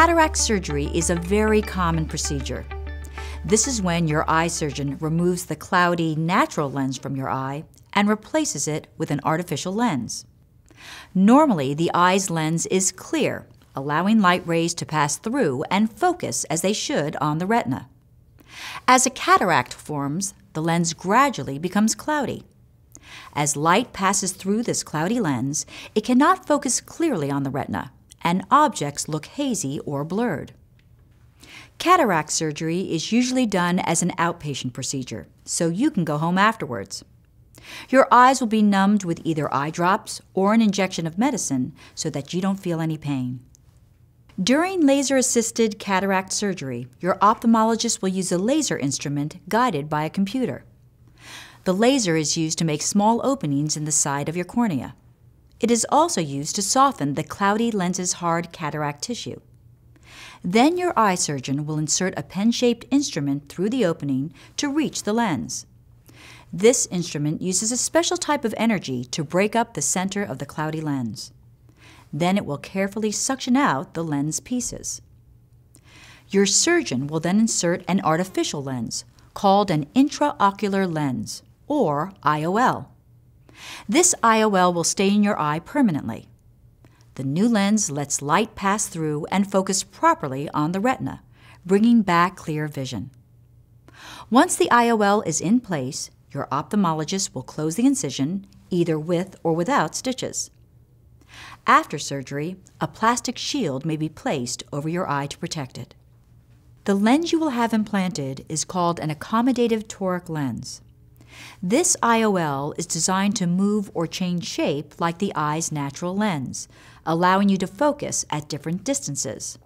Cataract surgery is a very common procedure. This is when your eye surgeon removes the cloudy natural lens from your eye and replaces it with an artificial lens. Normally, the eye's lens is clear, allowing light rays to pass through and focus as they should on the retina. As a cataract forms, the lens gradually becomes cloudy. As light passes through this cloudy lens, it cannot focus clearly on the retina, and objects look hazy or blurred. Cataract surgery is usually done as an outpatient procedure, so you can go home afterwards. Your eyes will be numbed with either eye drops or an injection of medicine so that you don't feel any pain. During laser assisted cataract surgery, your ophthalmologist will use a laser instrument guided by a computer. The laser is used to make small openings in the side of your cornea. It is also used to soften the cloudy lens's hard cataract tissue. Then your eye surgeon will insert a pen-shaped instrument through the opening to reach the lens. This instrument uses a special type of energy to break up the center of the cloudy lens. Then it will carefully suction out the lens pieces. Your surgeon will then insert an artificial lens, called an intraocular lens, or IOL. This IOL will stay in your eye permanently. The new lens lets light pass through and focus properly on the retina, bringing back clear vision. Once the IOL is in place, your ophthalmologist will close the incision, either with or without stitches. After surgery, a plastic shield may be placed over your eye to protect it. The lens you will have implanted is called an accommodative toric lens. This IOL is designed to move or change shape like the eye's natural lens, allowing you to focus at different distances.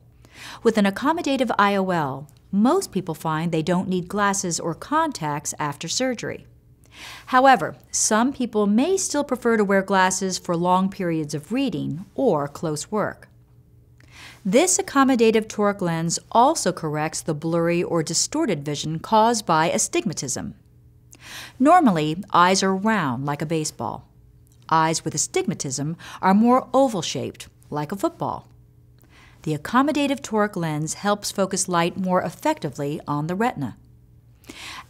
With an accommodative IOL, most people find they don't need glasses or contacts after surgery. However, some people may still prefer to wear glasses for long periods of reading or close work. This accommodative toric lens also corrects the blurry or distorted vision caused by astigmatism. Normally, eyes are round like a baseball. Eyes with astigmatism are more oval shaped, like a football. The accommodative toric lens helps focus light more effectively on the retina.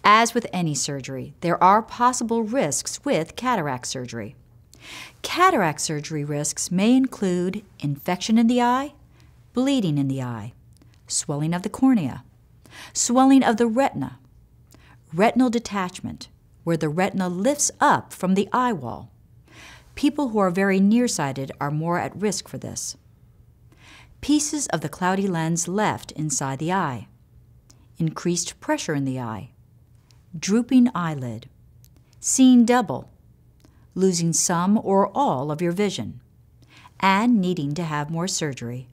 As with any surgery, there are possible risks with cataract surgery. Cataract surgery risks may include infection in the eye, bleeding in the eye, swelling of the cornea, swelling of the retina, retinal detachment, where the retina lifts up from the eye wall. People who are very nearsighted are more at risk for this. Pieces of the cloudy lens left inside the eye. Increased pressure in the eye. Drooping eyelid. Seeing double. Losing some or all of your vision. And needing to have more surgery.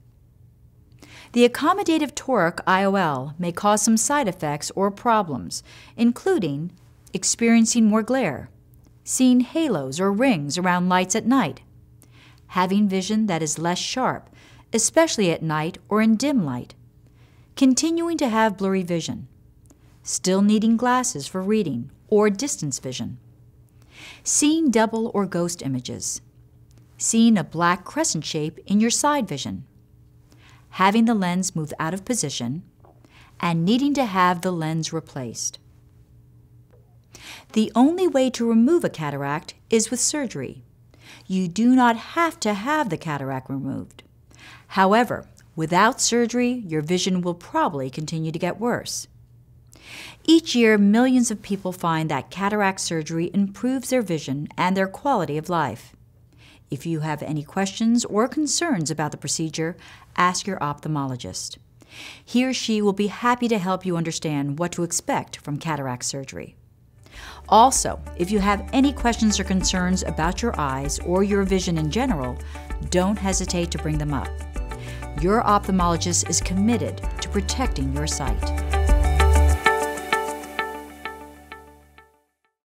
The accommodative toric IOL may cause some side effects or problems, including experiencing more glare, seeing halos or rings around lights at night, having vision that is less sharp, especially at night or in dim light, continuing to have blurry vision, still needing glasses for reading or distance vision, seeing double or ghost images, seeing a black crescent shape in your side vision, having the lens moved out of position, and needing to have the lens replaced. The only way to remove a cataract is with surgery. You do not have to have the cataract removed. However, without surgery, your vision will probably continue to get worse. Each year, millions of people find that cataract surgery improves their vision and their quality of life. If you have any questions or concerns about the procedure, ask your ophthalmologist. He or she will be happy to help you understand what to expect from cataract surgery. Also, if you have any questions or concerns about your eyes or your vision in general, don't hesitate to bring them up. Your ophthalmologist is committed to protecting your sight.